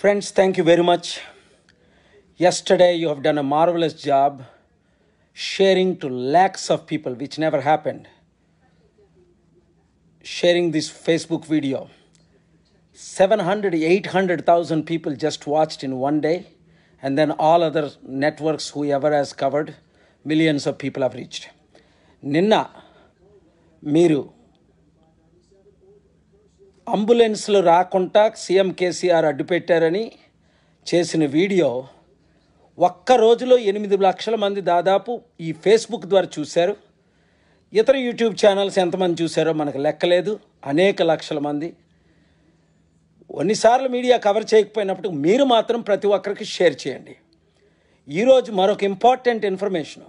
Friends, thank you very much. Yesterday, you have done a marvelous job sharing to lakhs of people, which never happened. Sharing this Facebook video. 700, 800,000 people just watched in one day, and then all other networks, whoever has covered, millions of people have reached. నిన్న Miru. అంబులెన్స్లు రాకుండా CM KCR అడ్డుపెట్టారని చేసిన video ఒక్క రోజులో ఎనిమిది లక్షల మంది దాదాపు ఈ ఫేస్బుక్ ద్వారా చూశారు ఇతర యూట్యూబ్ ఛానల్స్ ఎంతమంది చూశారో మనకు లెక్కలేదు అనేక లక్షల మంది కొన్నిసార్లు మీడియా కవర్ చేయకపోయినప్పుడు మీరు మాత్రం ప్రతి ఒక్కరికి షేర్ చేయండి ఈరోజు మరొక important information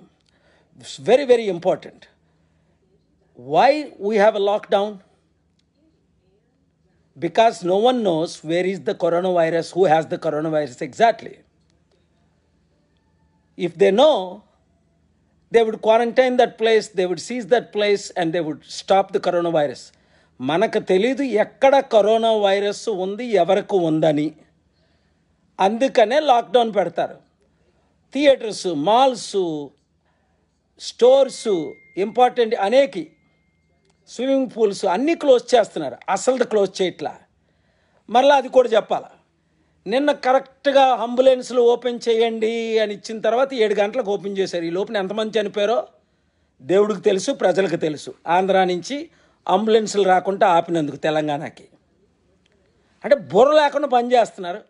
very very important why we have a lockdown because no one knows where is the coronavirus, who has the coronavirus exactly. If they know, they would quarantine that place, they would seize that place, and they would stop the coronavirus. మనకు తెలీదు ఎక్కడ corona virus ఉంది ఎవరకు ఉందని అందుకనే lockdown పెడతారు theatres malls stores important అనేకి swimming pools అన్నీ close చేస్తున్నారు అసలు క్లోజ్ చేయట్లా మరలా అది కూడా చెప్పాలి నిన్న కరెక్ట్గా అంబులెన్స్లు ఓపెన్ చేయండి అని ఇచ్చిన తర్వాత ఏడు గంటలకు ఓపెన్ చేశారు ఈ లోపల ఎంతమంది చనిపోయారో దేవుడికి తెలుసు ప్రజలకు తెలుసు ఆంధ్ర నుంచి అంబులెన్సులు రాకుండా ఆపినందుకు తెలంగాణకి అంటే బుర్ర లేకుండా పనిచేస్తున్నారు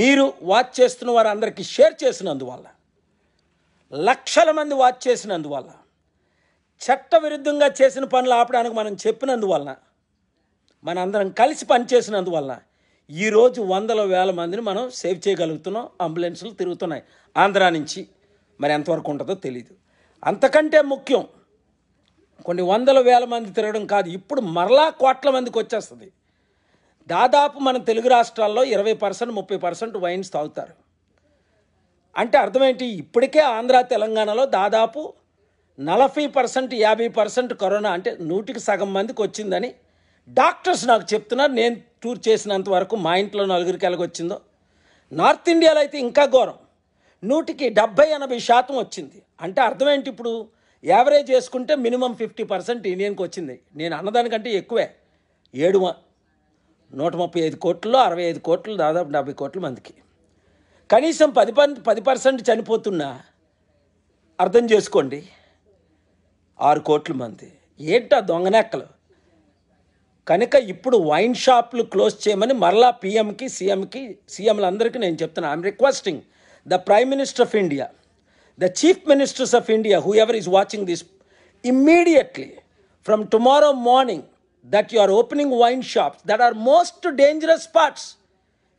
మీరు వాచ్ చేస్తున్న వారు అందరికీ షేర్ చేసినందువల్ల లక్షల మంది వాచ్ చేసినందువల్ల చట్టవిరుద్ధంగా చేసిన పనులు ఆపడానికి మనం చెప్పినందువలన మనందరం కలిసి పనిచేసినందువలన ఈరోజు వందల వేల మందిని మనం సేవ్ చేయగలుగుతున్నాం అంబులెన్సులు తిరుగుతున్నాయి ఆంధ్రా నుంచి మరి ఎంతవరకు ఉంటుందో తెలియదు అంతకంటే ముఖ్యం కొన్ని వందల వేల మంది తిరగడం కాదు ఇప్పుడు మరలా కోట్ల మందికి వచ్చేస్తుంది దాదాపు మన తెలుగు రాష్ట్రాల్లో ఇరవై పర్సెంట్ ముప్పై పర్సెంట్ వైన్స్ తాగుతారు అంటే అర్థమేంటి ఇప్పటికే ఆంధ్ర తెలంగాణలో దాదాపు నలభై పర్సెంట్ యాభై పర్సెంట్ కరోనా అంటే నూటికి సగం మందికి వచ్చిందని డాక్టర్స్ నాకు చెప్తున్నారు నేను టూర్ చేసినంత వరకు మా ఇంట్లో నలుగురికి వచ్చిందో నార్త్ ఇండియాలో అయితే ఇంకా ఘోరం నూటికి డెబ్బై ఎనభై శాతం వచ్చింది అంటే అర్థం ఏంటి ఇప్పుడు యావరేజ్ చేసుకుంటే మినిమం ఫిఫ్టీ పర్సెంట్ ఇండియన్కి వచ్చింది నేను అన్నదానికంటే ఎక్కువే ఏడు నూట ముప్పై ఐదు కోట్లు అరవై ఐదు కోట్లు దాదాపు డెబ్బై కోట్ల మందికి కనీసం పది పది పర్సెంట్ చనిపోతున్నా అర్థం చేసుకోండి ఆరు కోట్ల మంది ఏంటా దొంగనెక్కలు కనుక ఇప్పుడు వైన్ షాప్లు క్లోజ్ చేయమని మరలా పీఎంకి సీఎంకి సీఎంలందరికీ నేను చెప్తున్నా I'm requesting the prime minister of India the chief ministers of India whoever is watching this immediately from tomorrow morning that you are opening wine shops that are most dangerous parts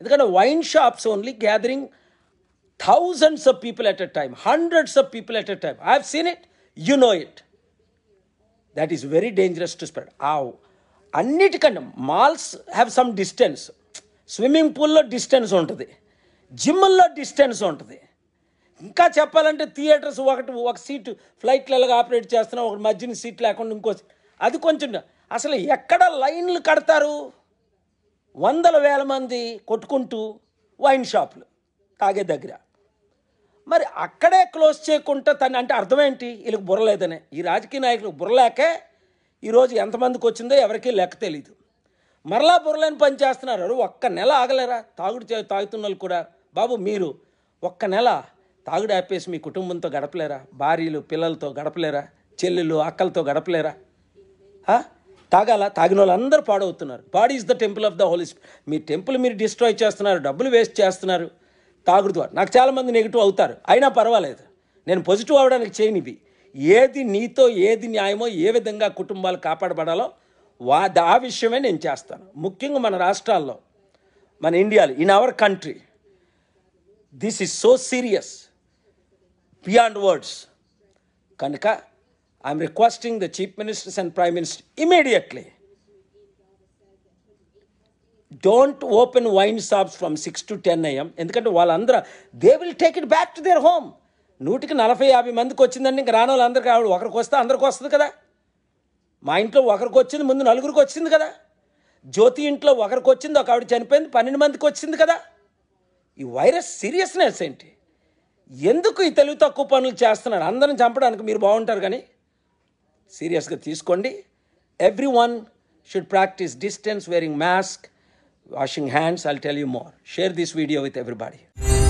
ఎందుకంటే wine shops only gathering thousands of people at a time hundreds of people at a time I mean it you know it that is very dangerous to spread uh అన్నిటికన్నా malls have some distance swimming పూల్లో distance ఉంటుంది జిమ్ల్లో distance ఉంటుంది ఇంకా చెప్పాలంటే theatres ఒకటి ఒక seat ఫ్లైట్లు ఎలాగ ఆపరేట్ చేస్తున్నా ఒక మధ్యన సీట్ లేకుండా ఇంకో అది కొంచెం అసలు ఎక్కడ లైన్లు కడతారు వందల వేల మంది కొట్టుకుంటూ వైన్ షాపులు తాగే దగ్గర మరి అక్కడే క్లోజ్ చేయకుండా తను అంటే అర్థం ఏంటి వీళ్ళకి బుర్రలేదనే ఈ రాజకీయ నాయకులకు బుర్రలేకే ఈరోజు ఎంతమందికి వచ్చిందో ఎవరికీ లెక్క తెలీదు మరలా బుర్రలేని పని చేస్తున్నారు ఒక్క నెల ఆగలేరా తాగుడు తాగుతున్న వాళ్ళు కూడా బాబు మీరు ఒక్క నెల తాగుడు ఆపేసి మీ కుటుంబంతో గడపలేరా భార్యలు పిల్లలతో గడపలేరా చెల్లెలు అక్కలతో గడపలేరా తాగాల తాగిన వాళ్ళందరూ పాడవుతున్నారు body is the temple of the holy మీ టెంపుల్ మీరు డిస్ట్రాయ్ చేస్తున్నారు డబ్బులు వేస్ట్ చేస్తున్నారు తాగుడు ద్వారా నాకు చాలామంది నెగిటివ్ అవుతారు అయినా పర్వాలేదు నేను పాజిటివ్ అవడానికి చేయనివి ఏది నీతో ఏది న్యాయమో ఏ విధంగా కుటుంబాలు కాపాడబడాలో వా ఆ విషయమే నేను చేస్తాను ముఖ్యంగా మన రాష్ట్రాల్లో మన ఇండియాలో in our country this is so serious beyond words కనుక I'm requesting the chief ministers and prime minister immediately don't open wine shops from six to ten I'm ఎందుకంటే వాళ్ళందరూ they will take it back to their home నూటికి నలభై యాభై మందికి వచ్చిందండి ఇంకా రాని వాళ్ళందరికీ ఆవిడ ఒకరికి వస్తే అందరికి వస్తుంది కదా మా ఇంట్లో ఒకరికి వచ్చింది ముందు నలుగురికి వచ్చింది కదా జ్యోతి ఇంట్లో ఒకరికి వచ్చింది ఒక ఆవిడ చనిపోయింది పన్నెండు మందికి వచ్చింది కదా ఈ వైరస్ సీరియస్నెస్ ఏంటి ఎందుకు ఈ తెలుగు తక్కువ పనులు చేస్తున్నారు అందరిని చంపడానికి మీరు బాగుంటారు కానీ సీరియస్గా తీసుకోండి everyone should practise distance wearing mask washing hands. I'll tell you more. Share this video with everybody.